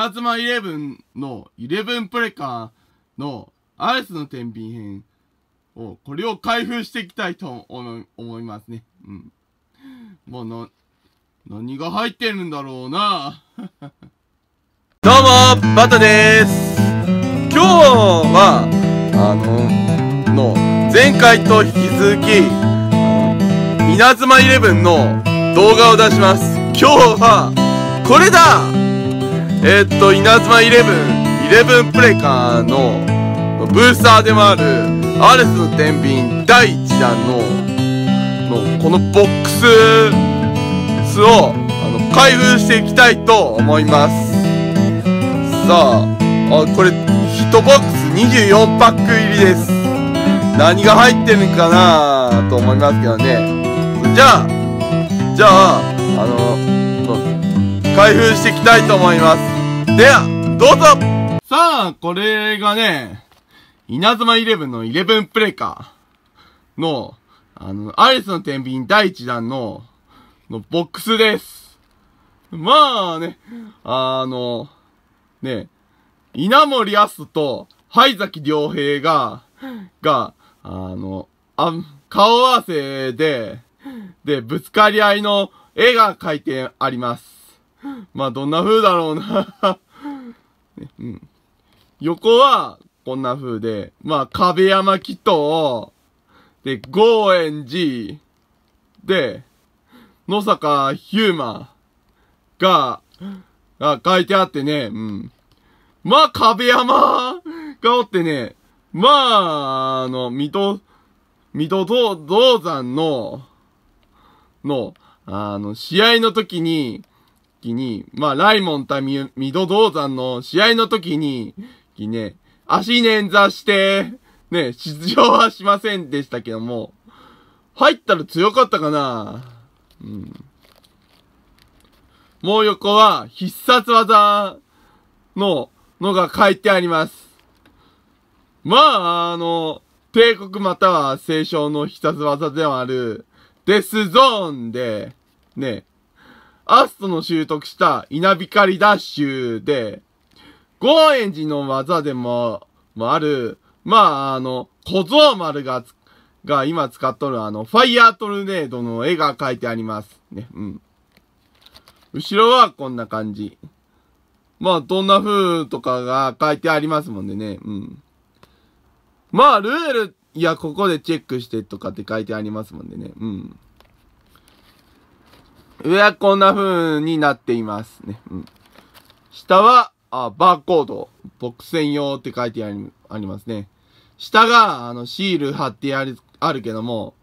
稲妻イレブンのイレブンプレカーのアイスの天秤編を、これを開封していきたいと思いますね。うん。もうな、何が入ってるんだろうな どうも、バタです。今日は、あの、の、前回と引き続き、稲妻イレブンの動画を出します。今日は、これだえー、っと、稲妻イレブン、イレブンプレカーのブースターでもある、アレスの天秤第1弾の、の、このボックスを、あの、開封していきたいと思います。さあ、あ、これ、1ボックス24パック入りです。何が入ってるんかなと思いますけどね。じゃあ、じゃあ、あの、開封していきたいと思います。では、どうぞさあ、これがね、稲妻イレブンのイレブンプレイカーの、あの、アリスの天秤第1弾の、のボックスです。まあね、あの、ね、稲森康と、灰崎良平が、が、あの、あ、顔合わせで、で、ぶつかり合いの絵が描いてあります。まあ、どんな風だろうな ね、うん。横は、こんな風で、まあ、壁山祈祷、で、ゴーエンジで、野坂ヒューマが、が書いてあってね、うん。まあ、壁山がおってね、まあ、あの、水戸、水戸道山の、の、あの、試合の時に、時に、まあ、ライモン対ミド銅山の試合の時に、ね、足捻挫して、ね、出場はしませんでしたけども、入ったら強かったかなうん。もう横は必殺技の、のが書いてあります。まあ、あの、帝国または聖書の必殺技ではある、デスゾーンで、ね、アストの習得した稲光ダッシュで、ゴーエンジの技でも、もある、まあ、あの、小僧丸が、が今使っとるあの、ファイアートルネードの絵が描いてあります。ね、うん。後ろはこんな感じ。まあ、どんな風とかが書いてありますもんでね、うん。まあ、ルール、いや、ここでチェックしてとかって書いてありますもんでね、うん。上はこんな風になっていますね。うん、下は、あ、バーコード。僕専用って書いてありありますね。下が、あの、シール貼ってある、あるけども、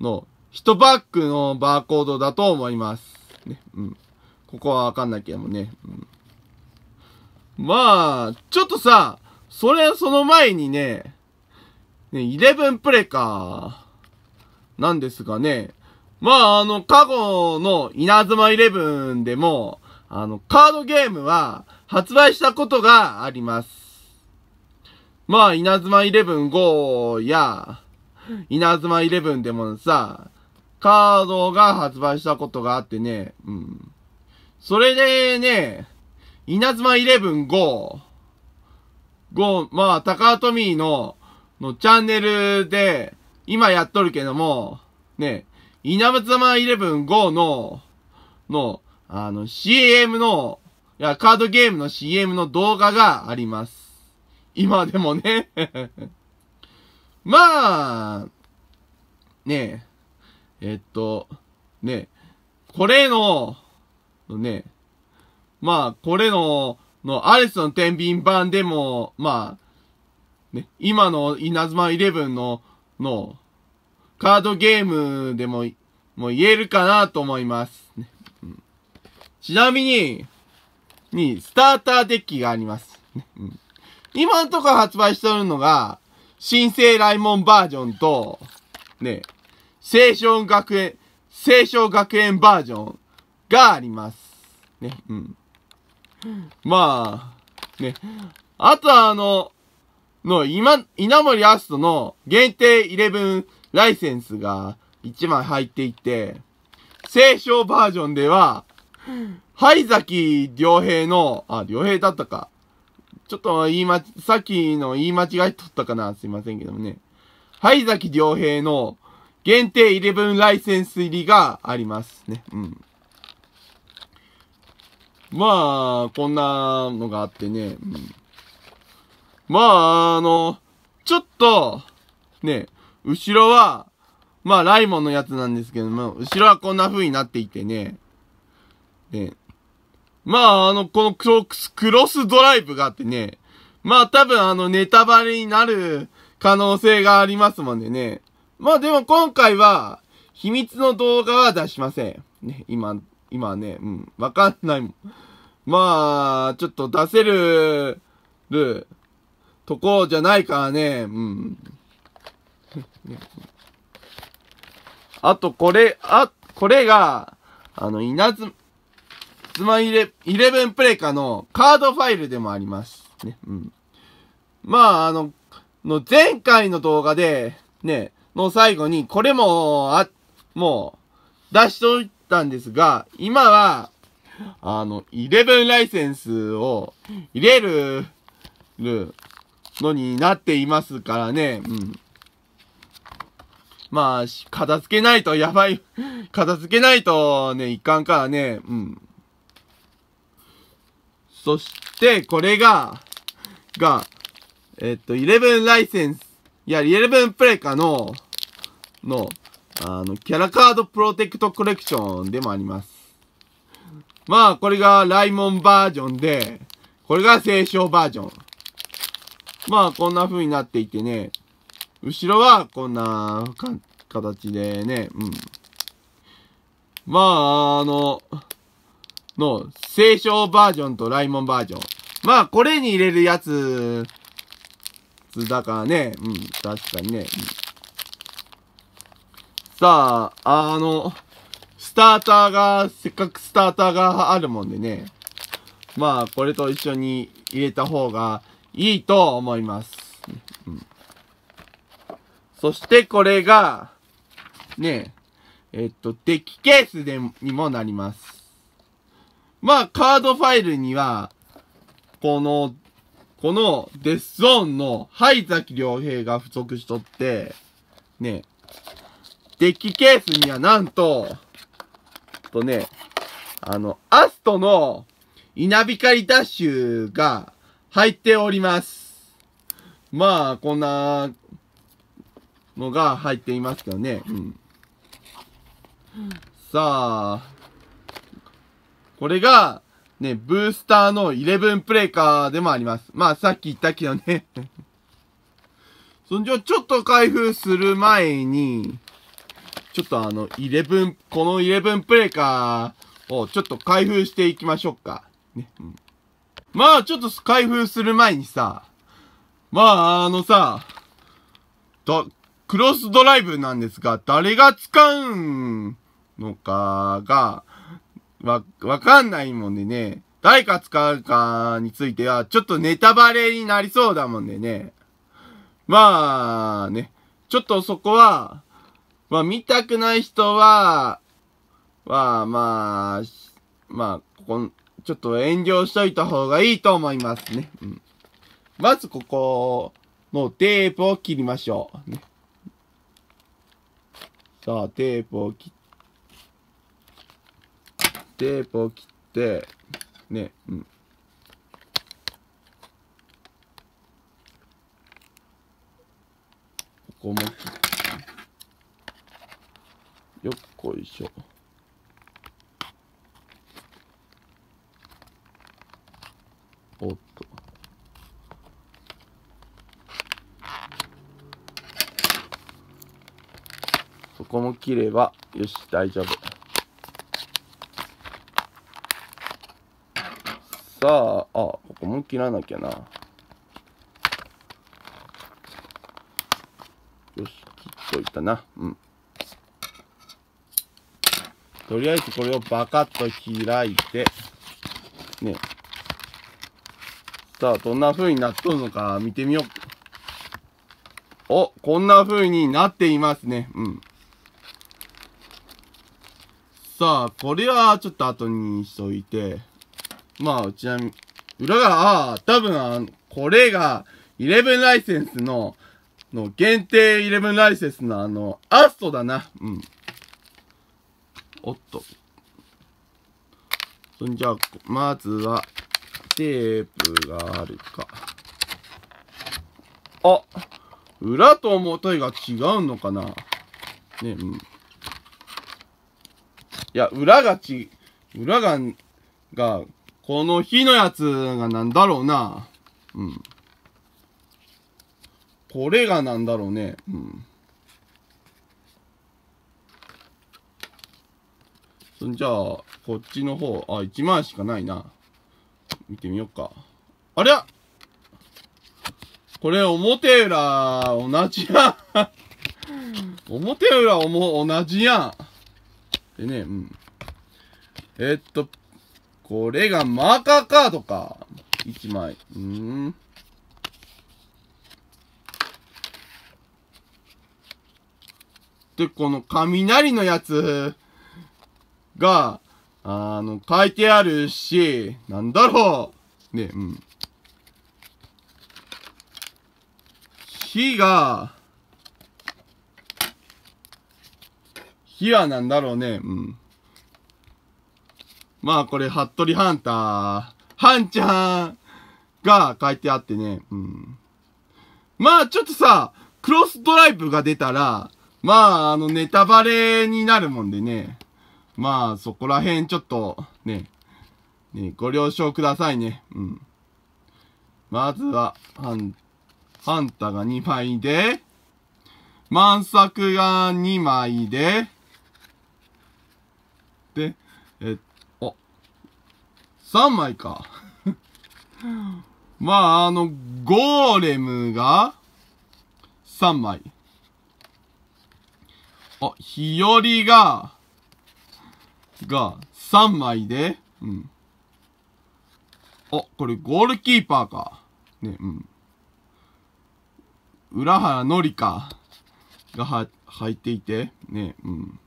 の、1バックのバーコードだと思います。ね、うん。ここはわかんなきゃもね。うん、まあ、ちょっとさ、それ、その前にね、ね、11プレカーなんですがね、まあ、あの、過去の稲妻イレブンでも、あの、カードゲームは発売したことがあります。まあ、稲妻イレブン5や、稲妻イレブンでもさ、カードが発売したことがあってね、うん。それでね、稲妻イレブン5、5、まあ、高富の、のチャンネルで、今やっとるけども、ね、稲葉様11-5の、の、あの、CM の、いや、カードゲームの CM の動画があります。今でもね まあ、ねえ、えっと、ねえ、これの、ねえ、まあ、これの、の、アレスの天秤版でも、まあ、ね、今の稲妻イレブンの、の、カードゲームでも、もう言えるかなと思います。ちなみに、に、スターターデッキがあります。今ん、今のところ発売してるのが、新生ライモンバージョンと、ね、青春学園、青少学園バージョンがあります。ね、うん。まあ、ね。あとはあの、の、今、稲森アストの限定11ライセンスが1枚入っていて、聖書バージョンでは、灰崎良平の、あ、良平だったか。ちょっと言いま、さっきの言い間違いとったかなすいませんけどもね。灰崎良平の限定11ライセンス入りがありますね。うん。まあ、こんなのがあってね。うん、まあ、あの、ちょっと、ね、後ろは、まあ、ライモンのやつなんですけども、後ろはこんな風になっていてね。ね。まあ、あの、このクロス、クロスドライブがあってね。まあ、多分あの、ネタバレになる可能性がありますもんでね。まあ、でも今回は、秘密の動画は出しません。ね、今、今ね、うん、わかんないもん。まあ、ちょっと出せる、る、とこじゃないからね、うん。あと、これ、あ、これが、あの、稲妻、妻イレ、イレブンプレイカのカードファイルでもあります。ね。うん。まあ、あの、の前回の動画で、ね、の最後に、これも、あ、もう、出しといたんですが、今は、あの、イレブンライセンスを入れる、る、のになっていますからね。うん。まあ、片付けないとやばい。片付けないとね、いかんからね、うん。そして、これが、が、えっと、11ライセンス、いや、11プレカの、の、あの、キャラカードプロテクトコレクションでもあります。まあ、これがライモンバージョンで、これが聖書バージョン。まあ、こんな風になっていてね、後ろはこんな形でね、うん。まあ、あの、の、清少バージョンとライモンバージョン。まあ、これに入れるやつ、つだからね、うん、確かにね。うん、さあ、あの、スターターが、せっかくスターターがあるもんでね。まあ、これと一緒に入れた方がいいと思います。そしてこれが、ねえ、っと、デッキケースでにもなります。まあ、カードファイルには、この、このデスゾーンの灰崎良平が不足しとって、ね、デッキケースにはなんと、とね、あの、アストの稲光ダッシュが入っております。まあ、こんなのが入っていまけどね。うん、さあ、これが、ね、ブースターの11プレイカーでもあります。まあ、さっき言ったけどねそんじゃ、ちょっと開封する前に、ちょっとあの、11、この11プレイカーをちょっと開封していきましょうか。ね。うん、まあ、ちょっと開封する前にさ、まあ、あのさ、クロスドライブなんですが、誰が使うのかが、わ、わかんないもんでね、誰か使うかについては、ちょっとネタバレになりそうだもんでね。まあね、ちょっとそこは、まあ見たくない人は、まあまあ、まあ、ここ、ちょっと遠慮しといた方がいいと思いますね。うん、まずここのテープを切りましょう。ねさあ、テープを切って、テープを切って、ね、うん。ここも切って、よっこいしょ。ここも切れば、よし、大丈夫。さあ、あ、ここも切らなきゃな。よし、切っといたな。うん。とりあえずこれをバカッと開いて、ね。さあ、どんな風になっとるのか見てみよう。お、こんな風になっていますね。うん。さあ、これはちょっと後にしといて、まあ、ちなみに、裏が、ああ、多分あの、これが、11ライセンスの、の限定11ライセンスのあの、アストだな。うん。おっと。そんじゃあ、まずは、テープがあるか。あ裏と表が違うのかなね、うん。いや、裏がち、裏が、が、この火のやつがなんだろうな。うん。これがなんだろうね。うん。そじゃあ、こっちの方、あ、1枚しかないな。見てみようか。ありゃこれ、表裏、同じやん。表裏おも、同じやん。でね、うん。えー、っと、これがマーカーカードか。1枚。うん。で、この雷のやつが、あの、書いてあるし、なんだろう。ね、うん。火が、ヒアなんだろうね。うん。まあこれ、服部ハンター、ハンちゃんが書いてあってね。うん。まあちょっとさ、クロスドライブが出たら、まああのネタバレになるもんでね。まあそこら辺ちょっと、ね、ね、ご了承くださいね。うん。まずは、ハン、ハンタが2枚で、満作が2枚で、え、あ、3枚か まあ、あの、ゴーレムが、3枚。あ、日和が、が、3枚で、うん。あ、これゴールキーパーか。ね、うん。浦原のりか、がは、入っていて、ね、うん。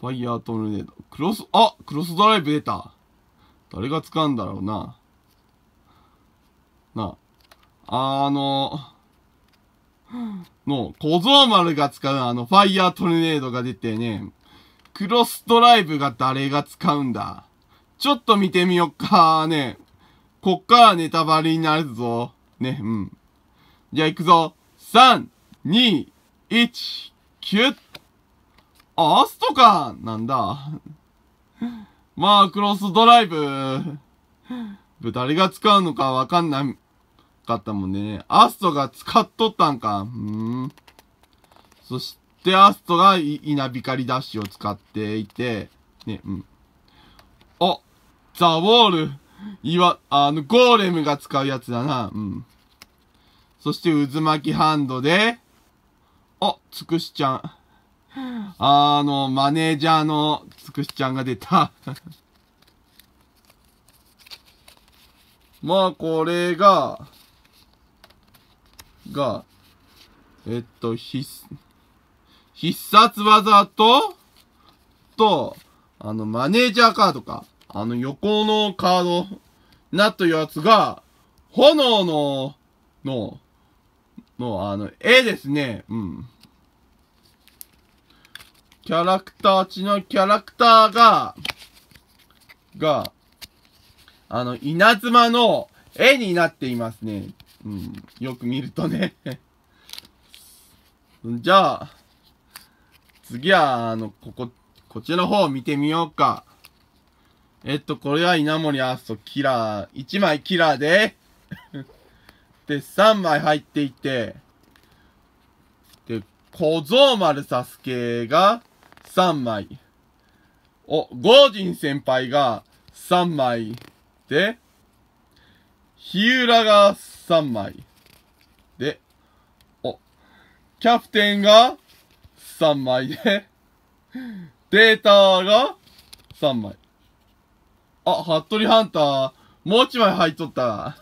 ファイヤートルネード。クロス、あクロスドライブ出た誰が使うんだろうな。なあ、あの、の、小僧丸が使うあの、ファイヤートルネードが出てね、クロスドライブが誰が使うんだちょっと見てみよっかね。こっからネタバレになるぞ。ね、うん。じゃあ行くぞ。3、2、1、キュッあ、アストかなんだ。まあ、クロスドライブ。誰が使うのかわかんなかったもんね。アストが使っとったんか。うん。そして、アストが稲光ダッシュを使っていて、ね、うん。あ、ザ・ウォール。いわ、あの、ゴーレムが使うやつだな。うん。そして、渦巻きハンドで、あ、つくしちゃん。あの、マネージャーのつくしちゃんが出た まあ、これが、が、えっと、必、必殺技と、と、あの、マネージャーカードか。あの、横のカード、なというやつが、炎の、の、の、あの、絵ですね。うん。キャラクター、ちのキャラクターが、が、あの、稲妻の絵になっていますね。うん、よく見るとね じゃあ、次は、あの、ここ、こっちの方を見てみようか。えっと、これは稲森アーストキラー、1枚キラーで で、3枚入っていて、で、小僧丸サスケが、3枚。お、ゴージン先輩が3枚。で、日浦が3枚。で、お、キャプテンが3枚で、データが3枚。あ、服部ハンター、もう1枚入っとった。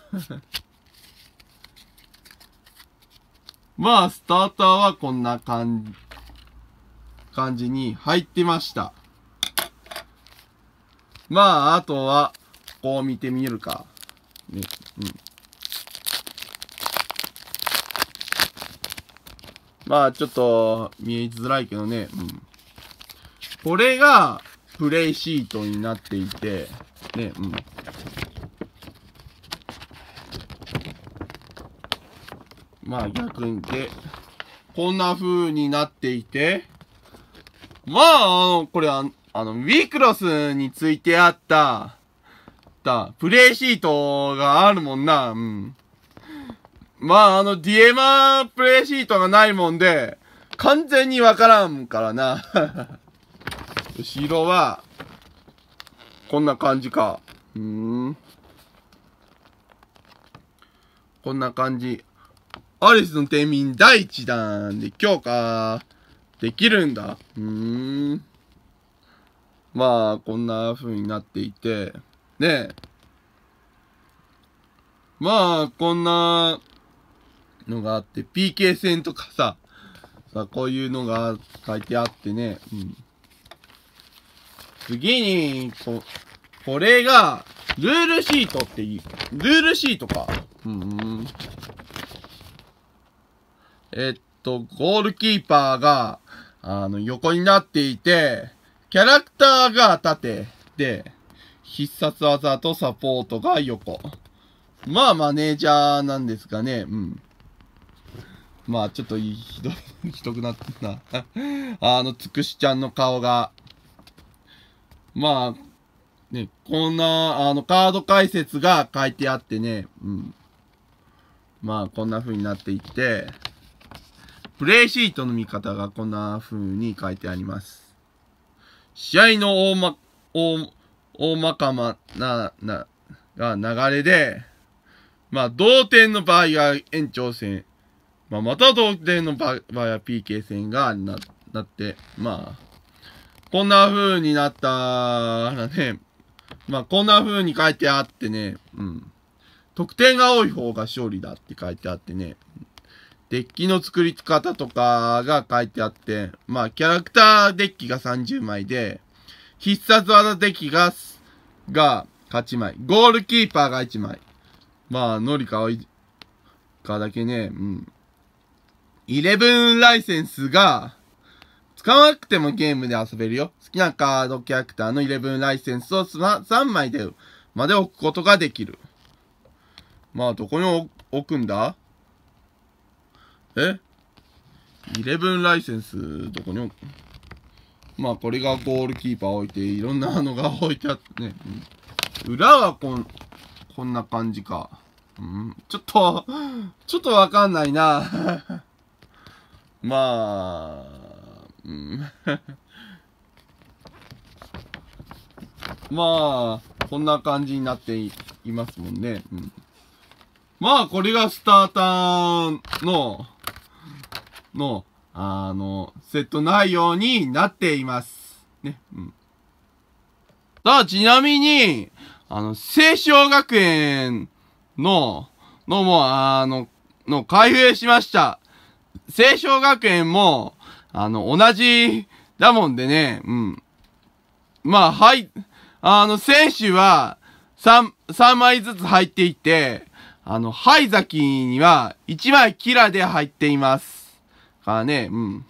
まあ、スターターはこんな感じ。感じに入ってました。まあ、あとは、こう見てみるか。ね、うん。まあ、ちょっと、見えづらいけどね、うん。これが、プレイシートになっていて、ね、うん。まあ逆にで、こんな風になっていて、まあ、あの、これあ、あの、ウィークロスについてあった、だ、プレイシートがあるもんな、うん。まあ、あの、ディエマプレイシートがないもんで、完全にわからんからな。後ろは、こんな感じか。うん。こんな感じ。アリスの店員第1弾で今日か。できるんだ。うーん。まあ、こんな風になっていて。えまあ、こんなのがあって、PK 戦とかさ、さ、こういうのが書いてあってね、うん。次に、こ、これが、ルールシートっていい。ルールシートか。うん。えっと、ゴールキーパーが、あの、横になっていて、キャラクターが縦で、必殺技とサポートが横。まあ、マネージャーなんですかね。うん。まあ、ちょっとひど、ひどくなってたな。あの、つくしちゃんの顔が。まあ、ね、こんな、あの、カード解説が書いてあってね、うん。まあ、こんな風になっていって、プレイシートの見方がこんな風に書いてあります。試合の大ま、大、大まかまな、な、が流れで、まあ、同点の場合は延長戦、まあ、また同点の場合は PK 戦がな、なって、まあ、こんな風になったらね、まあ、こんな風に書いてあってね、うん。得点が多い方が勝利だって書いてあってね、デッキの作り方とかが書いてあって、まあ、キャラクターデッキが30枚で、必殺技デッキが、が8枚。ゴールキーパーが1枚。まあ、ノリカは、かだけね、うん。イレブンライセンスが、使わなくてもゲームで遊べるよ。好きなカードキャラクターのイレブンライセンスを3枚で、まで置くことができる。まあ、どこに置くんだえイレブンライセンス、どこにまあ、これがゴールキーパー置いて、いろんなのが 置いてあってね。裏はこん、こんな感じか。うん、ちょっと、ちょっとわかんないな。まあ、うん。まあ、こんな感じになっていますもんね。うん、まあ、これがスターターの、の、あの、セット内容になっています。ね。うん。さあ、ちなみに、あの、聖小学園の、のも、あの、の、開閉しました。聖小学園も、あの、同じ、だもんでね、うん。まあ、はい、あの、選手は、3、三枚ずつ入っていって、あの、ハイザキには1枚キラで入っています。からね、うん。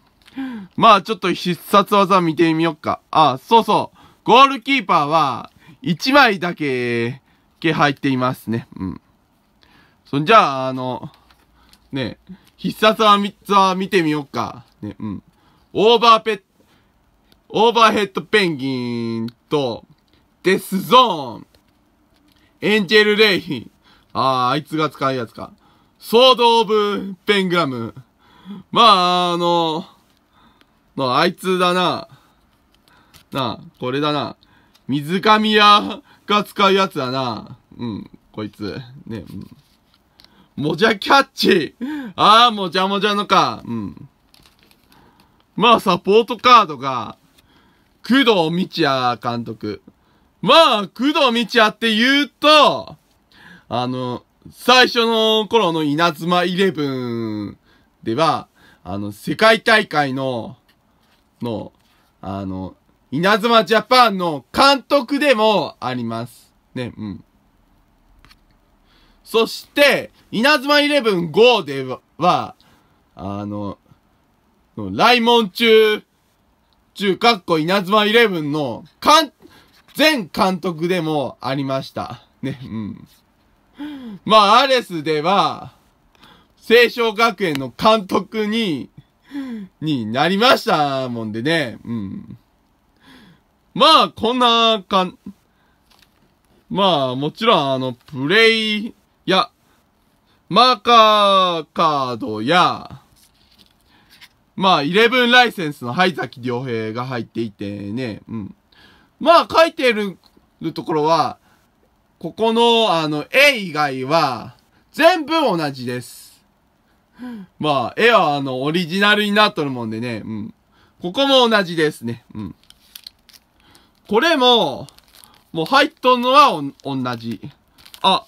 まあちょっと必殺技見てみよっか。あ、そうそう。ゴールキーパーは、1枚だけ、け入っていますね。うん。そんじゃあ、あの、ね、必殺技見てみよっか。ね、うん。オーバーペッ、オーバーヘッドペンギンと、デスゾーン、エンジェルレイヒン。ああ、あいつが使うやつか。ソードオブペングラム。まあ、あの、まあ、あいつだな。なあ、これだな。水上屋が使うやつだな。うん、こいつ。ね、うん。もじゃキャッチああ、もじゃもじゃのか。うん。まあ、サポートカードが、工藤道也監督。まあ、工藤道也って言うと、あの、最初の頃の稲妻イレブンでは、あの、世界大会の、の、あの、稲妻ジャパンの監督でもあります。ね、うん。そして、稲妻イレブン5では、あの、来門中、中、かっこ稲妻イレブンの、かん、全監督でもありました。ね、うん。まあ、アレスでは、聖章学園の監督に、になりましたもんでね。うん。まあ、こんなかん、まあ、もちろん、あの、プレイや、マーカーカードや、まあ、ブンライセンスの灰崎良平が入っていてね、うん。まあ、書いてるところは、ここの、あの、絵以外は、全部同じです。まあ、絵はあの、オリジナルになっとるもんでね、うん。ここも同じですね、うん。これも、もう入っとんのはお、同じ。あ、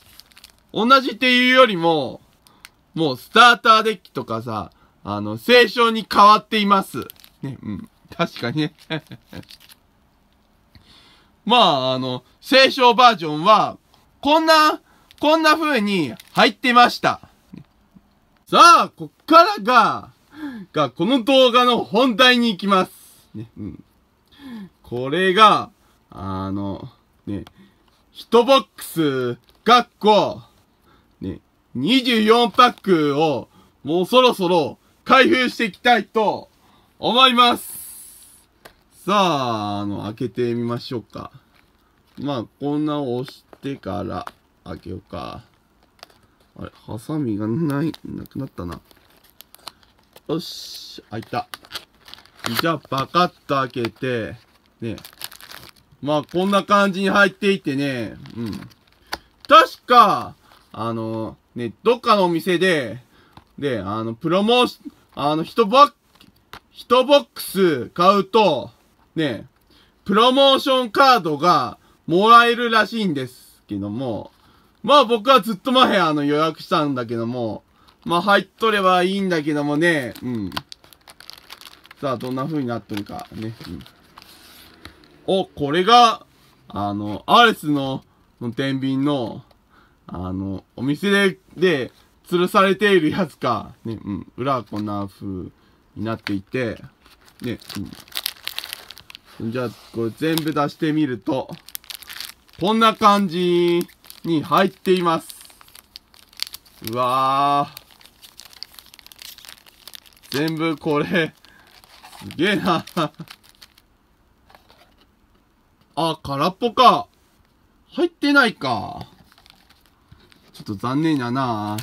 同じっていうよりも、もうスターターデッキとかさ、あの、聖書に変わっています。ね、うん。確かにね。まあ、あの、聖書バージョンは、こんな、こんな風に入ってました。さあ、こっからが、が、この動画の本題に行きます。ね、うん。これが、あの、ね、1ボックス、かっこ、ね、24パックを、もうそろそろ、開封していきたいと、思いますさあ、あの、開けてみましょうか。まあ、こんな押してから、開けようか。あれ、ハサミがない、なくなったな。よし、開いた。じゃあ、パカッと開けて、ね。まあ、こんな感じに入っていてね、うん。確か、あの、ね、どっかのお店で、で、あの、プロモーション、あの、一ボッ、一ボックス買うと、ね、プロモーションカードがもらえるらしいんですけども、まあ僕はずっと前あの予約したんだけども、まあ入っとればいいんだけどもね、うん。さあ、どんな風になっとるかね。うん、お、これが、あの、アレスの、の天秤の、あの、お店で、で、吊るされているやつか。ね、うん。裏はこんな風になっていて、ね、うん。じゃあ、これ全部出してみると、こんな感じ。に入っています。うわぁ。全部これ、すげえなあ、空っぽか。入ってないか。ちょっと残念やな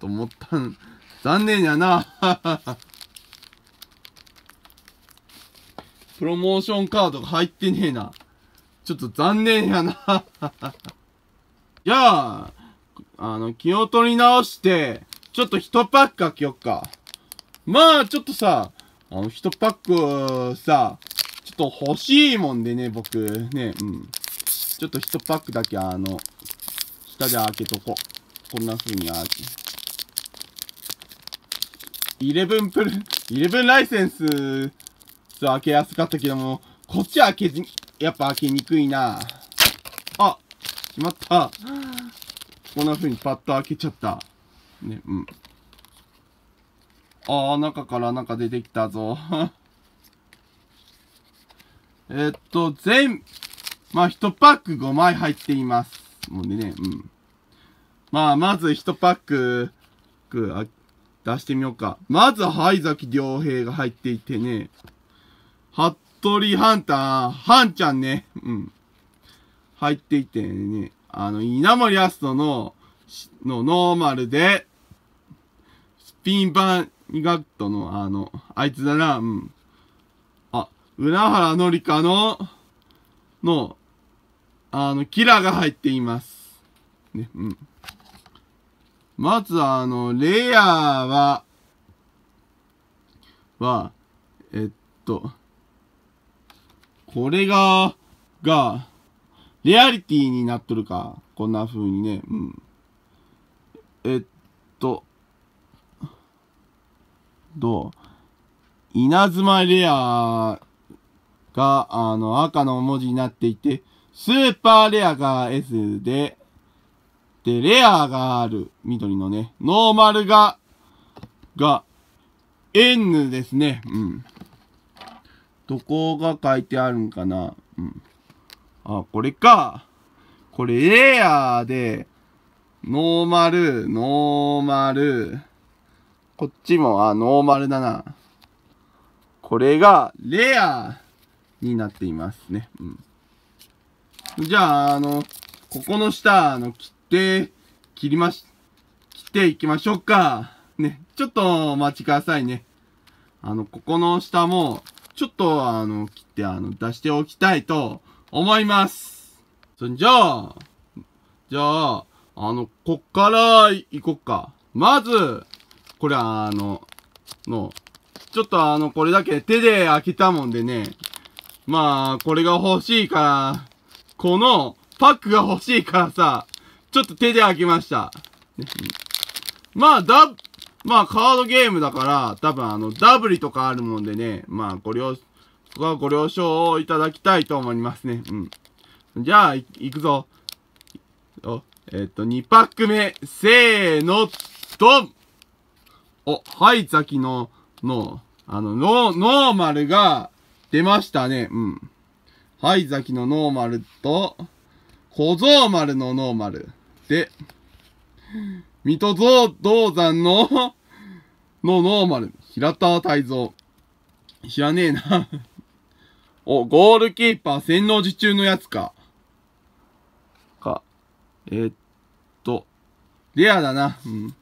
と思ったん、残念やな プロモーションカードが入ってねえな。ちょっと残念やなじゃあ、あの、気を取り直して、ちょっと一パック開けよっか。まあ、ちょっとさ、あの、一パック、さ、ちょっと欲しいもんでね、僕、ね、うん。ちょっと一パックだけ、あの、下で開けとこ。こんな風に開け。イレブンプル、イレブンライセンス、そう、開けやすかったけども、こっちは開けず、やっぱ開けにくいな。まった。こんな風にパッと開けちゃった。ね、うん。ああ、中からなんか出てきたぞ。えっと、全、まあ、1パック5枚入っています。もうね、うん。まあ、まず1パック、出してみようか。まず、灰崎良平が入っていてね。服部ハンター、ハンちゃんね。うん。入っていてね、あの、稲森アストの、のノーマルで、スピンバンガットの、あの、あいつだな、うん。あ、浦原のりかの、の、あの、キラが入っています。ね、うん。まずあの、レイヤーは、は、えっと、これが、が、リアリティになっとるか。こんな風にね。うん。えっと、どう稲妻レアが、あの、赤の文字になっていて、スーパーレアが S で、で、レアがある、緑のね、ノーマルが、が、N ですね。うん。どこが書いてあるんかなうん。あ、これか。これ、エアーで、ノーマル、ノーマル。こっちも、あ、ノーマルだな。これが、レアになっていますね。うん。じゃあ、あの、ここの下、あの、切って、切りまし、切っていきましょうか。ね、ちょっとお待ちくださいね。あの、ここの下も、ちょっと、あの、切って、あの、出しておきたいと思います。そんじゃあ、じゃあ、あの、こっから行こっか。まず、これあの、の、ちょっとあの、これだけ手で開けたもんでね、まあ、これが欲しいから、このパックが欲しいからさ、ちょっと手で開けました。まあ、だ、まあ、カードゲームだから、多分あの、ダブリとかあるもんでね、まあ、これを、はご了承いただきたいと思いますね。うん。じゃあ、いくぞ。お、えっ、と、2パック目、せーの、ドンお、はいザキの、の、あの、ノー、ノーマルが出ましたね。うん。はいザキのノーマルと、小僧丸のノーマル。で、水戸蔵銅山ののノーマル。平田泰造。知らねえなお、ゴールキーパー洗脳時中のやつか。か。えー、っと、レアだな。うん。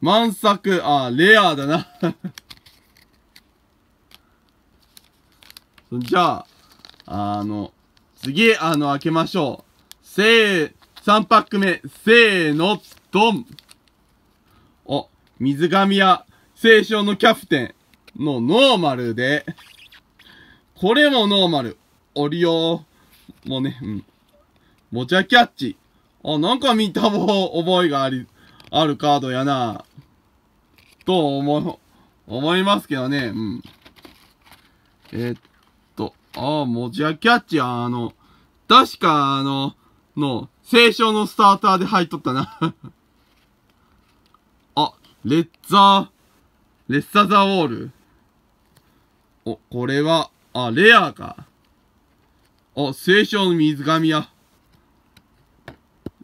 満作、あ、レアだな。じゃあ、あの、次、あの、開けましょう。せー、3パック目、せーの、ドンお、水神屋、青少のキャプテンのノーマルでこれもノーマル。オリオー。もうね、うん。もちゃキャッチ。あ、なんか見た覚えがあり、あるカードやな。と思、思いますけどね。うん。えー、っと、あ、もちゃキャッチは、あの、確か、あの、の、聖書のスターターで入っとったな あ、レッザー、レッサザウォール。お、これは、あ、レアか。あ、聖書の水神や。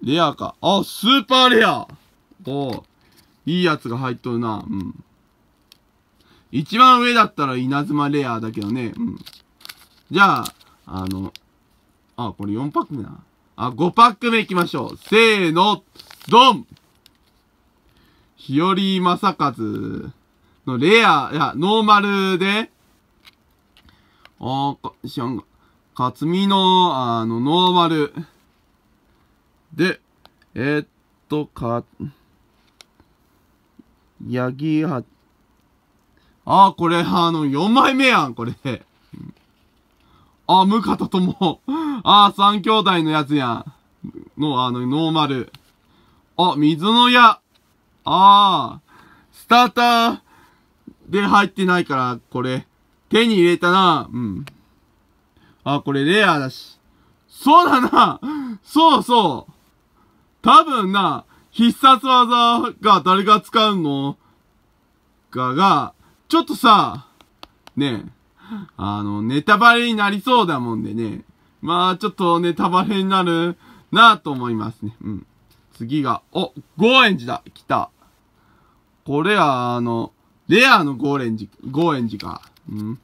レアか。あ、スーパーレア。おいいやつが入っとるな。うん。一番上だったら稲妻レアだけどね。うん。じゃあ、あの、あ、これ4パック目な。あ、5パック目行きましょう。せーの、ドン日和正和のレア、いや、ノーマルで、あー、しゃんが。かつみの、あの、ノーマル。で、えー、っと、か、ヤギは、あー、これ、あの、4枚目やん、これ。あ、ムカタとも。あ、三兄弟のやつやん。の、あの、ノーマル。あ、水の矢。ああ、スターターで入ってないから、これ。手に入れたな。うん。あ、これレアだし。そうだなそうそう多分な、必殺技が誰が使うのかが、ちょっとさ、ねあの、ネタバレになりそうだもんでね。まあ、ちょっとネタバレになるなと思いますね。うん。次が、お、ゴーエンジだ来たこれは、あの、レアのゴーレンジ、ゴーエンジか。うん。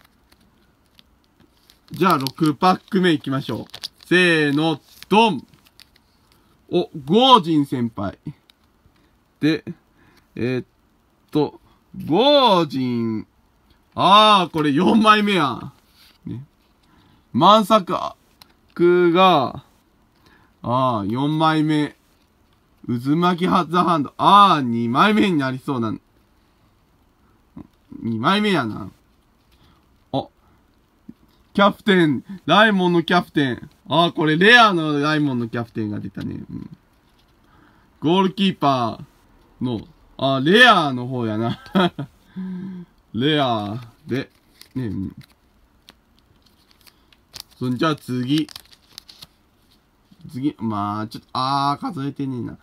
じゃあ、6パック目行きましょう。せーの、ドンお、ゴージン先輩。で、えー、っと、ゴージン。あー、これ4枚目やん。ね。満作が、あー、4枚目。渦巻きハザハンド。あー、2枚目になりそうなん。2枚目やな。キャプテン、ライモンのキャプテン。ああ、これレアのライモンのキャプテンが出たね。うん、ゴールキーパーの、ああ、レアの方やな。レアで、ね、うん。そんじゃあ次。次、まあ、ちょっと、ああ、数えてねえな。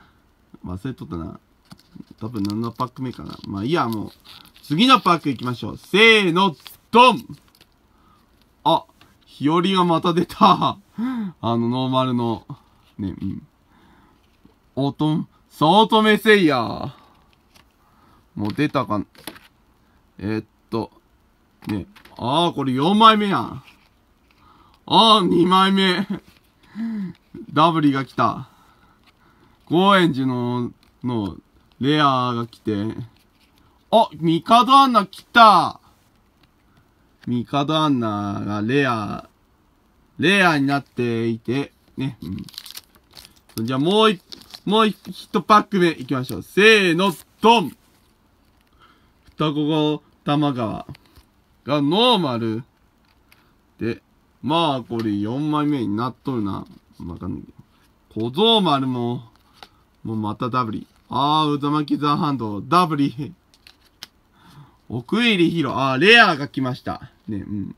忘れとったな。多分のパック目かな。まあいいや、もう。次のパック行きましょう。せーの、ドンあ、日和がまた出た。あの、ノーマルの、ね、うん。オートン、早乙せいや。もう出たか、えー、っと、ね、ああ、これ4枚目やん。ああ、2枚目。ダブリが来た。高円寺の、の、レアが来て。あ、カドアンナ来たミカドアンナがレア、レアになっていて、ね。うん。じゃあもう一、もう一パック目行きましょう。せーの、ドン双子が玉川がノーマルで、まあこれ4枚目になっとるな。わかんないけど。小僧丸も、もうまたダブリ。あー、渦巻きザんハンド、ダブリ。奥入り広、あ、レアが来ました。ね、うん。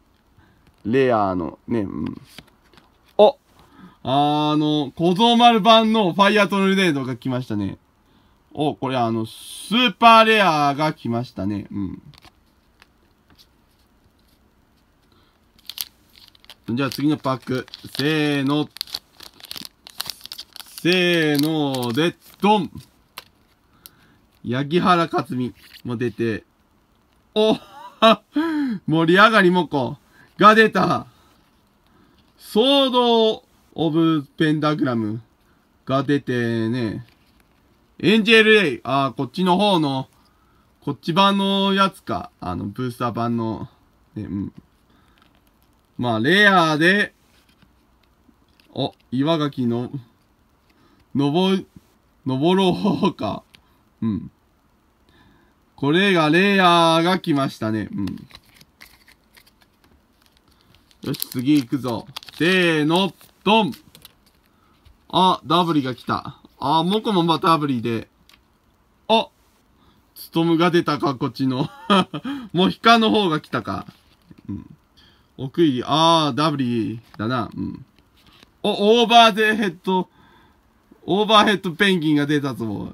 レアの、ね、うん。おあの、小僧丸版のファイアトルネードが来ましたね。お、これあの、スーパーレアが来ましたね。うん。じゃあ次のパック。せーの。せーので、ドン八木原克美も出て、おは盛り上がりもこが出た。ソード・オブ・ペンダグラムが出てね。エンジェル・エイ。ああ、こっちの方の、こっち版のやつか。あの、ブースター版の、ね、うん。まあ、レアで、お、岩垣の、登、登ろうか。うん。これがレアが来ましたね。うん。よし、次行くぞ。せーの、ドンあ、ダブリが来た。あ、モコもまたダブリで。あツトムが出たか、こっちの。モヒカの方が来たか。うん。奥入り、あー、ダブリだな。うん。お、オーバーでヘッド、オーバーヘッドペンギンが出たぞ。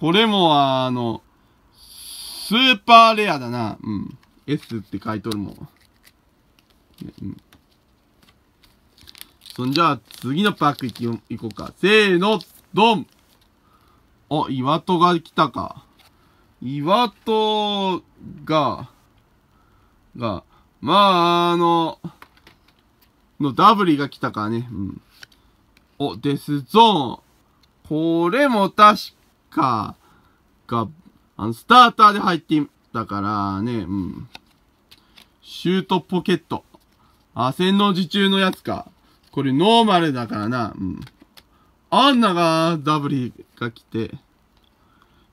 これも、あの、スーパーレアだな。うん。S って書いとるもん。うん。そんじゃあ、次のパック行き、行こうか。せーの、ドンあ、岩戸が来たか。岩戸が、が、まあ、あの、のダブリが来たかね。うん。お、デスゾーン。これも確カーが、あの、スターターで入っていだたからね、うん。シュートポケット。あ、洗脳時中のやつか。これノーマルだからな、うん。アンナがダブリが来て、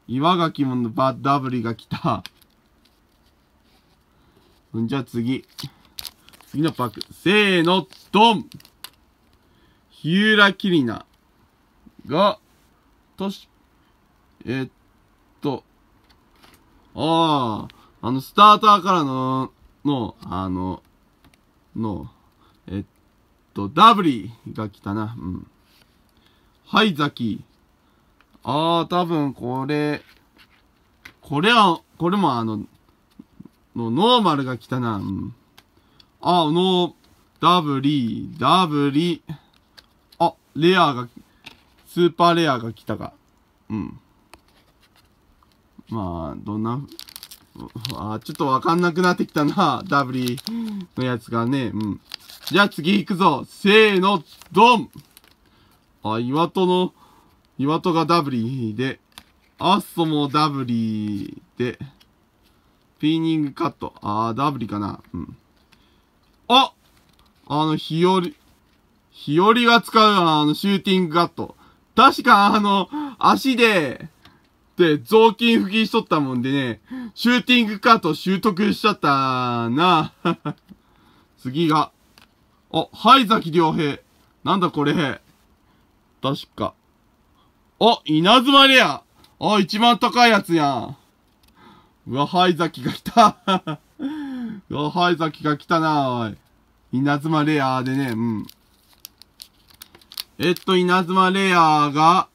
岩垣もバダブリが来た。んじゃあ次。次のパック。せーの、ドンヒューラキリナが、トシえー、っと、ああ、あの、スターターからの、の、あの、の、えっと、ダブリが来たな。うん。はい、ザキ。ああ、多分これ、これは、これもあの、の、ノーマルが来たな。うん。ああ、ノー、ダブリ、ー、ダブリ。あ、レアが、スーパーレアが来たか。うん。まあ、どんな、ああ、ちょっとわかんなくなってきたな。ダブリーのやつがね。うん。じゃあ次行くぞ。せーの、ドンあ、岩戸の、岩戸がダブリーで、アッソもダブリーで、ピーニングカット。ああ、ダブリーかな。うん。ああの、日和、日和が使うあの、シューティングカット。確か、あの、足で、で、雑巾拭きしとったもんでね、シューティングカート習得しちゃったな。次が、あ、はいざきりなんだこれ。確か。あ、稲妻レア。あ、一番高いやつやん。うわ、はいざが来た。うわ、はいが来たな、おい。稲妻レアでね、うん。えっと、稲妻レアが、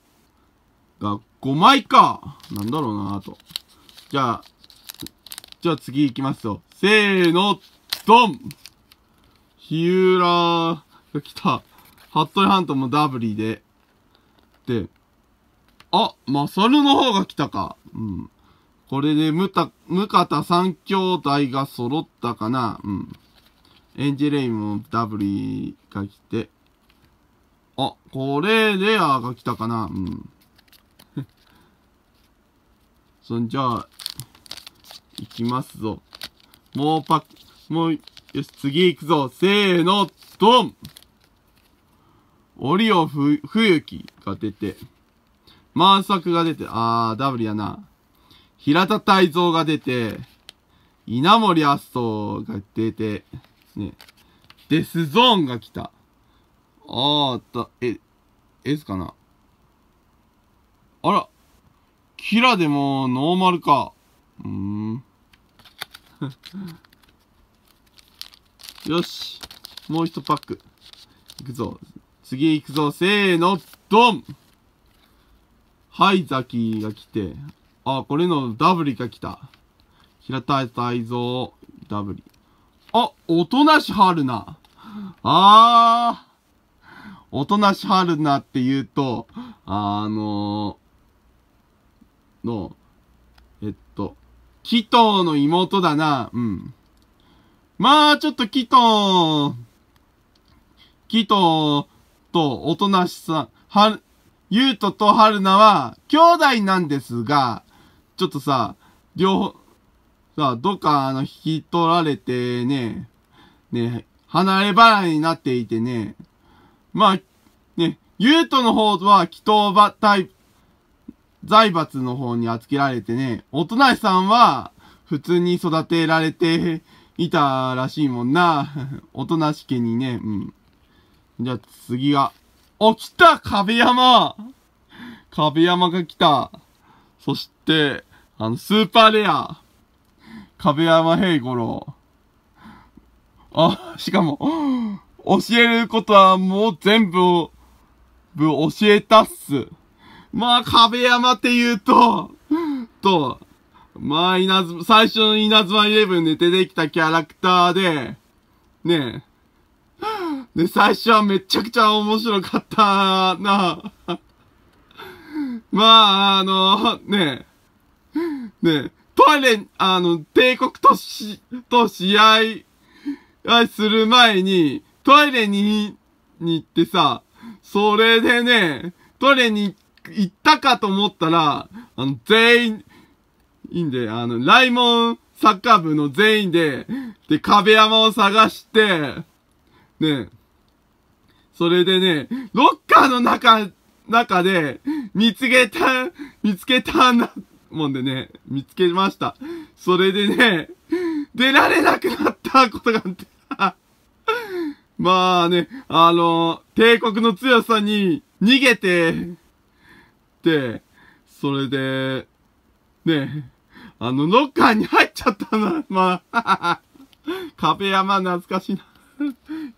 が、5枚か。なんだろうな、あと。じゃあ、じゃあ次行きますよ。せーの、ドンヒューラーが来た。ハットリハントもダブリーで。で、あ、マサルの方が来たか。うん。これで、ムタ、ムカタ三兄弟が揃ったかな。うん。エンジェレインもダブリーが来て。あ、これ、レアが来たかな。うん。そんじゃあ、いきますぞ。もうパッ、もう、よし、次行くぞ。せーの、ドンオリオふ、冬木が出て、サ作が出て、あー、ダブルやな。平田泰造が出て、稲森アストが出て、ね、デスゾーンが来た。あーっと、え、すかなあら、キラでもノーマルか。うーん。よし。もう一パック。いくぞ。次行くぞ。せーの、ドンはい、ザキが来て。あ、これのダブリが来た。平い泰蔵、ダブリ。あ、おとなしはるな。あー。おとなしはるなって言うと、あのー、の、えっと、キトーの妹だな。うん。まあ、ちょっとキトー、キトーとおとなしさ、はる、ゆうととはるなは兄弟なんですが、ちょっとさ、両方、さ、どっかあの、引き取られてね、ね、離れ離れになっていてね、まあ、ね、ゆうとの方は祈祷ば。タイプ、財閥の方に預けられてね、お隣さんは、普通に育てられていたらしいもんな。おとなしけにね、うん。じゃあ次が、お、来た壁山壁山が来た。そして、あの、スーパーレア。壁山平五郎。あ、しかも、教えることはもう全部、部教えたっす。まあ、壁山って言うと、と、まあ、稲妻、最初の稲妻イレブンで出てきたキャラクターで、ねえ。で、最初はめちゃくちゃ面白かったな。まあ、あの、ねえ。ねえ、トイレ、あの、帝国とし、と試合、する前に、トイレに、に行ってさ、それでね、トイレに行っ行ったかと思ったら、あの、全員、いいんで、あの、ライモンサッカー部の全員で、で、壁山を探して、ね、それでね、ロッカーの中、中で、見つけた、見つけたんだ、もんでね、見つけました。それでね、出られなくなったことがあって、まあね、あの、帝国の強さに逃げて、、それで、ね、あの、ノッカーに入っちゃったな、まあ、壁山懐かしいな。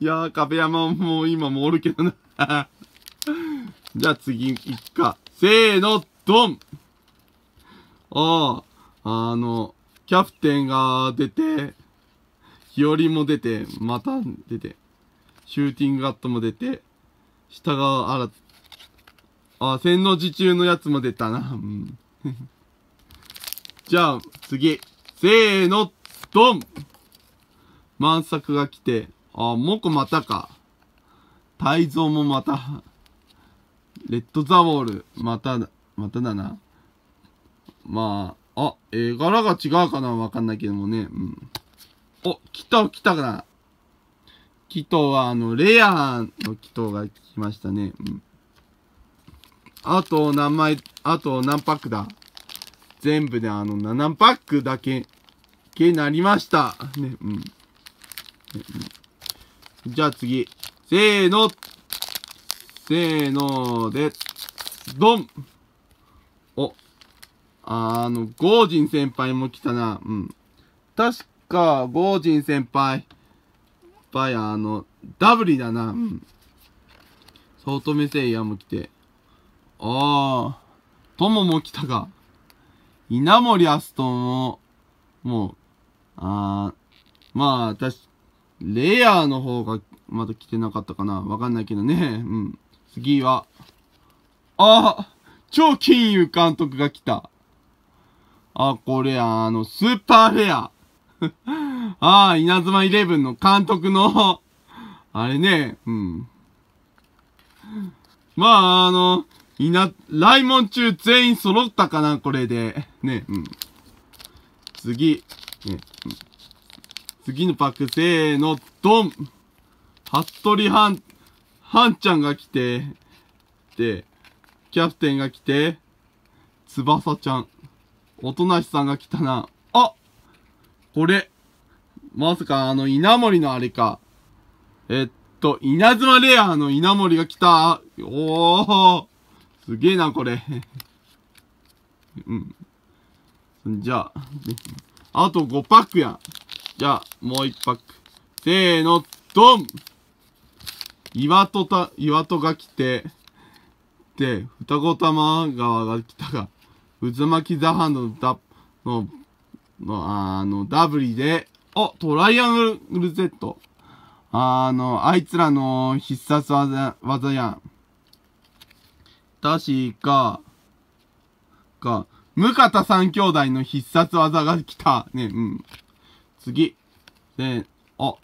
いやー、壁山も今もおるけどな。じゃあ次行くか。せーの、ドンああ、あの、キャプテンが出て、日和も出て、また出て、シューティングガットも出て、下が新あ、千の字中のやつも出たな。うん。じゃあ、次。せーの、ドン満作が来て。あ、モコまたか。ゾ造もまた。レッドザウォール、まただ、まただな。まあ、あ、絵柄が違うかなわかんないけどもね。うん。お、来た、来たかな。祈祷は、あの、レアの祈祷が来ましたね。うん。あと何枚、あと何パックだ全部であの7パックだけ、けなりました。ね、うん。ね、うん、じゃあ次。せーの。せーので、ドンお。あの、ゴージン先輩も来たな。うん。確か、ゴージン先輩。バい、あの、ダブリだな。うん。ソートメセイヤも来て。ああ、友も来たか。稲森明ストも、もう、ああ、まあ、私、レアの方が、まだ来てなかったかな。わかんないけどね。うん。次は、ああ、超金融監督が来た。あ、これ、あの、スーパーレア。ああ、稲妻イレブンの監督のあれね、うん。まあ、あの、いな、モン中全員揃ったかなこれで。ね、うん。次、ね、うん。次のパック、せーの、ドン服部はん、はんちゃんが来て、で、キャプテンが来て、翼ちゃん、おとなしさんが来たな。あこれ、まさかあの、稲森のあれか。えっと、稲妻レアの稲森が来た。おー。すげえな、これ。うん。じゃあ、あと5パックやん。じゃあ、もう1パック。せーの、ドン岩戸た、岩戸が来て、で、二子玉川が来たが、渦巻きザハンのダ、の、の、あの、ダブリで、お、トライアングル Z。あの、あいつらの必殺技、技やん。確か、か、ムカタ三兄弟の必殺技が来た。ね、うん。次。で、あ、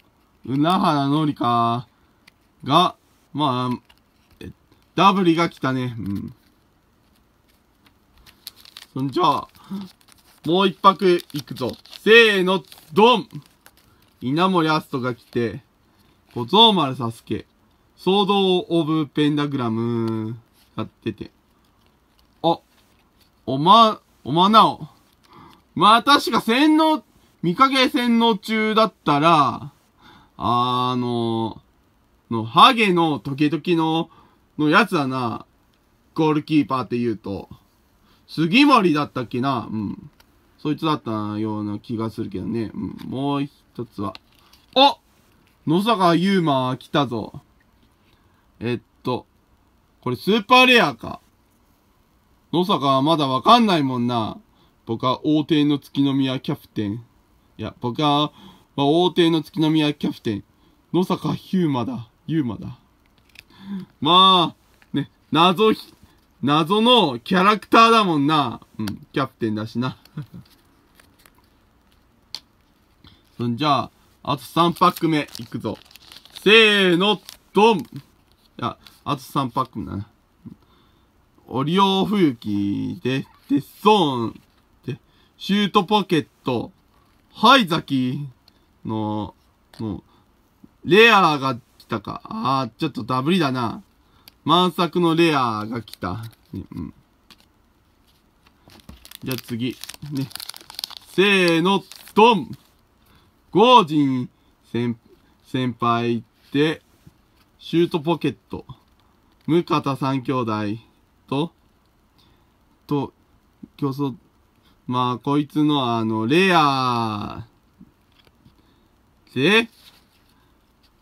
浦原のりか、が、まあ、えダブリが来たね。うん。そんじゃあ、もう一泊行くぞ。せーの、ドン稲森アストが来て、小僧丸サスケ、ソードオブペンダグラム。使ってて。あ、おま、おまなお。まあ確か洗脳、見かけ洗脳中だったら、あの、の、ハゲの時々の、のやつだな、ゴールキーパーって言うと、杉森だったっけな、うん。そいつだったような気がするけどね。うん、もう一つは。お野坂優馬来たぞ。えっこれスーパーレアか。野坂はまだわかんないもんな。僕は王帝の月宮キャプテン。いや、僕は王帝の月宮キャプテン。野坂ヒューマだ。ユーマだ。まあ、ね、謎ひ、謎のキャラクターだもんな。うん、キャプテンだしな。そんじゃあ、あと3パック目いくぞ。せーの、ドンや、あと3パックだな。オリオ冬キで、テソーン、で、シュートポケット、ハイザキの、う、レアが来たか。ああ、ちょっとダブりだな。満作のレアが来た。うん。じゃあ次。ね。せーの、ドンゴージン先、先輩って、シュートポケット、ムカタ三兄弟と、と、競争、まあ、こいつのあの、レアで、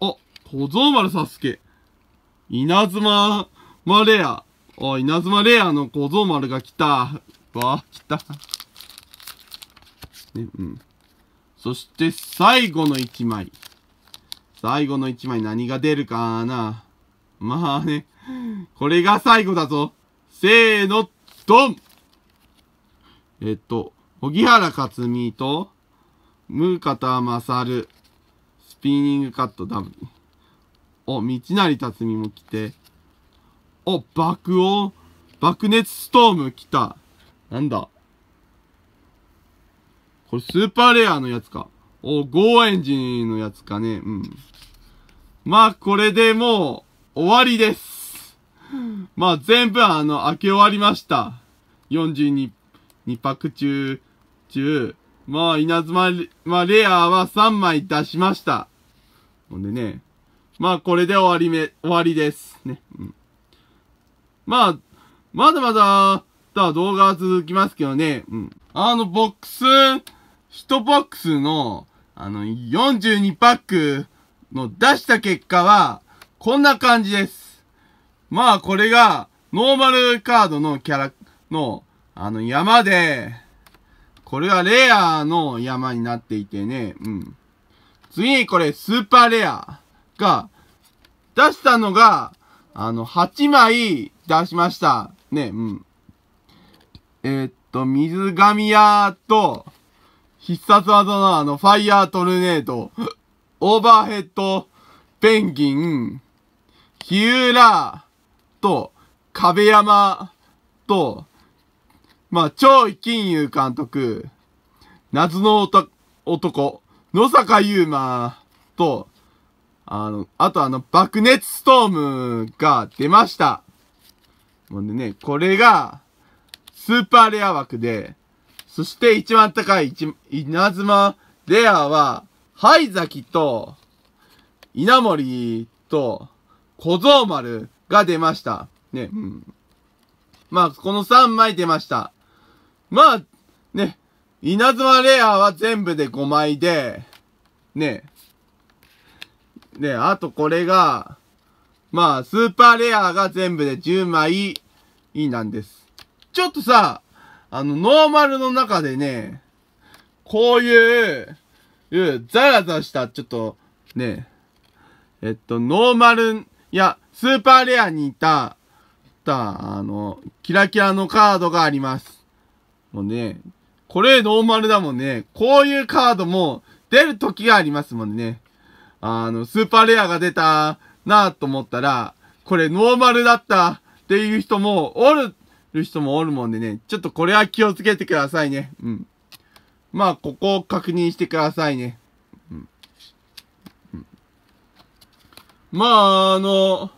あ、小僧丸サスケ、稲妻、まレア、お稲妻レアの小僧丸が来た。わ、来た。ね、うん。そして、最後の一枚。最後の一枚何が出るかな。まあね。これが最後だぞ。せーの、ドンえっと、荻原克美と、ム方勝、スピーニングカットダブル。お、道成辰美も来て。お、爆音、爆熱ストーム来た。なんだこれスーパーレアのやつか。お、ゴーエンジンのやつかね。うん。まあ、これでもう、終わりです。まあ、全部、あの、開け終わりました。42、2パク中、中、まあ、稲妻、まあ、レアは3枚出しました。ほんでね、まあ、これで終わりめ、終わりです。ね。うん。まあ、まだまだ、だ動画は続きますけどね。うん。あの、ボックス、1ボックスの、あの、42パックの出した結果は、こんな感じです。まあ、これが、ノーマルカードのキャラ、の、あの、山で、これはレアの山になっていてね、うん。次にこれ、スーパーレアが、出したのが、あの、8枚出しました。ね、うん。えー、っと、水神屋と、必殺技のあの、ファイヤートルネード、オーバーヘッド、ペンギン、ヒューラーと、壁山と、まあ、超金融監督、謎の男、野坂優馬と、あの、あとあの、爆熱ストームが出ました。もうね、これが、スーパーレア枠で、そして一番高い稲妻レアは、灰崎と、稲森と、小僧丸が出ました。ね、うん。まあ、この3枚出ました。まあ、ね、稲妻レアは全部で5枚で、ね、ね、あとこれが、まあ、スーパーレアが全部で10枚なんです。ちょっとさ、あの、ノーマルの中でね、こういう、いうザラザラした、ちょっと、ね、えっと、ノーマル、いや、スーパーレアにいた、た、あの、キラキラのカードがあります。もうね、これノーマルだもんね。こういうカードも出る時がありますもんね。あの、スーパーレアが出たなぁと思ったら、これノーマルだったっていう人もおるる人もおるもんでね、ちょっとこれは気をつけてくださいね。うん。まあ、ここを確認してくださいね。うん。うん、まあ、あの、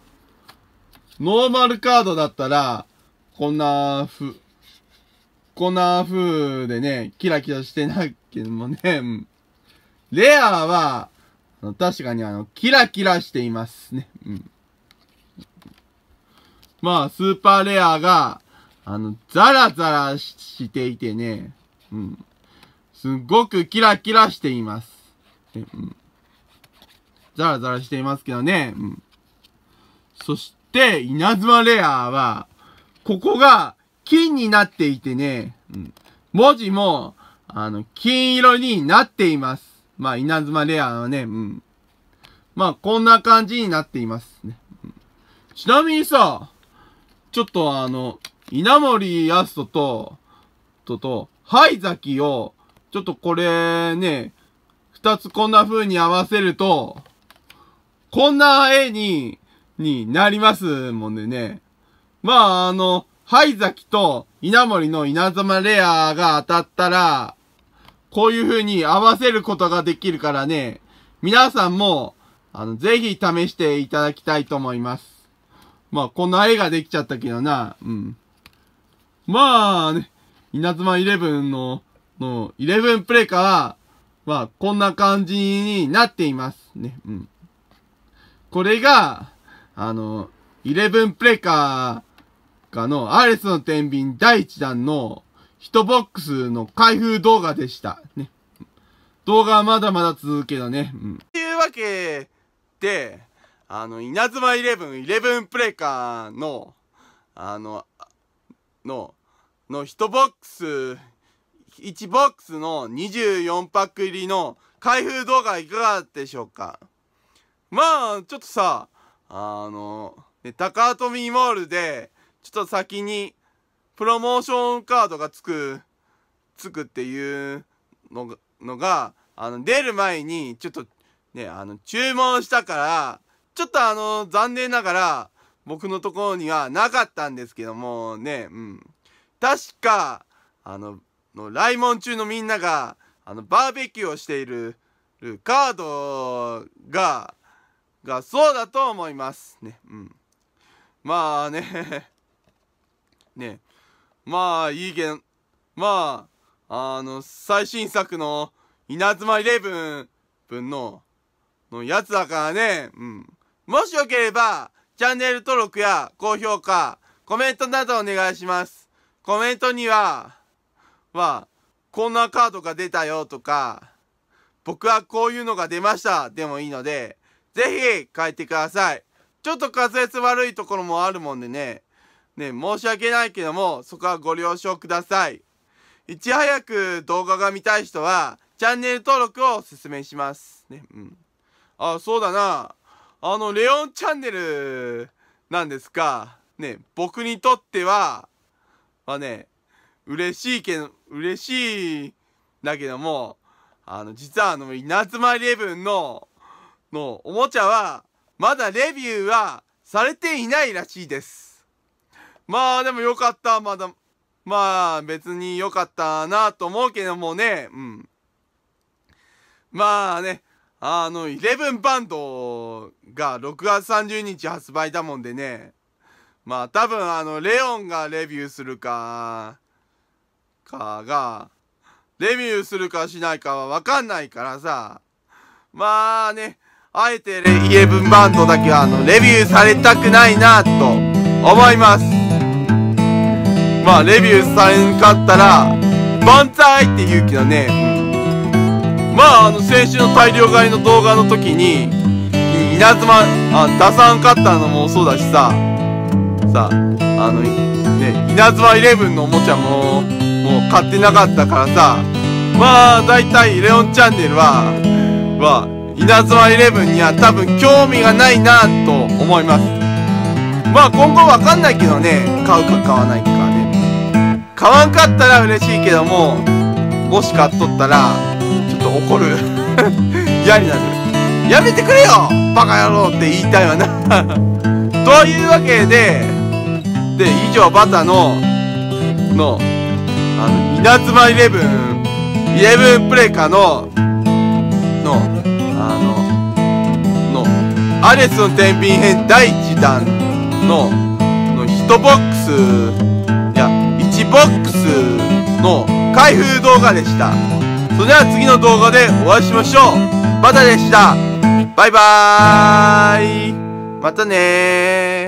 ノーマルカードだったら、こんなふ、こんな風でね、キラキラしてないけどもね、うん。レアは、確かにあの、キラキラしていますね。うん。まあ、スーパーレアが、あの、ザラザラしていてね、うん。すっごくキラキラしています。え、うん。ザラザラしていますけどね、うん。そして、稲妻レアは、ここが金になっていてね、うん。文字も、あの、金色になっています。まあ、稲妻レアはね、うん。まあ、こんな感じになっていますね。うん、ちなみにさ、ちょっとあの、稲森康人と、とと、はいざきを、ちょっとこれね、二つこんな風に合わせると、こんな絵に、になりますもんでね。まあ、あの、灰崎と稲森の稲妻レアが当たったら、こういう風に合わせることができるからね、皆さんも、あの、ぜひ試していただきたいと思います。まあ、こんな絵ができちゃったけどな、うん。まあね、稲妻11の、の、11プレイから、まあ、こんな感じになっています。ね、うん。これが、あの、11プレイカーかのアレスの天秤第1弾の1ボックスの開封動画でした。ね。動画はまだまだ続くけどね。うん。というわけで、あの、稲妻11、11プレイカーの、あの、の、の1ボックス、1ボックスの24パック入りの開封動画いかがでしょうかまあ、ちょっとさ、あの、ね、高富モールで、ちょっと先にプロモーションカードがつく、つくっていうのが、のがあの、出る前に、ちょっとね、あの、注文したから、ちょっとあの、残念ながら、僕のところにはなかったんですけども、ね、うん。確かあの来門中のみんながあのバーベキューをしているカードががそうだと思いますねうんまあね ねまあいいけんまああの最新作の稲妻イレブン分ののやつだからねうんもしよければチャンネル登録や高評価コメントなどお願いしますコメントには、は、こんなカードが出たよとか、僕はこういうのが出ましたでもいいので、ぜひ書いてください。ちょっと滑舌悪いところもあるもんでね、ね、申し訳ないけども、そこはご了承ください。いち早く動画が見たい人は、チャンネル登録をお勧めします。ね、うん。あ、そうだな。あの、レオンチャンネルなんですか。ね、僕にとっては、はね、嬉しいけど、嬉しいだけども、あの、実はあの、稲妻イレブンの、のおもちゃは、まだレビューはされていないらしいです。まあでもよかった、まだ、まあ別によかったなと思うけどもね、うん。まあね、あの、イレブンバンドが6月30日発売だもんでね、まあ多分あのレオンがレビューするかかがレビューするかしないかはわかんないからさまあねあえてレイレブンバンドだけはあのレビューされたくないなと思いますまあレビューされんかったら万歳って言うけどねまああの先週の大量買いの動画の時に稲妻あ出さんかったのもそうだしささ、あの、ね、稲妻イレブンのおもちゃも、もう買ってなかったからさ、まあ、大体レオンチャンネルは、は、稲妻イレブンには多分興味がないなと思います。まあ、今後わかんないけどね、買うか買わないかね。買わんかったら嬉しいけども、もし買っとったら、ちょっと怒る。嫌になる。やめてくれよバカ野郎って言いたいわな というわけで、で以上バタののあの稲妻イレブンイレブンプレカののあののアレスの天秤編第1弾のの1ボックスいや1ボックスの開封動画でしたそれでは次の動画でお会いしましょうバタでしたバイバーイまたね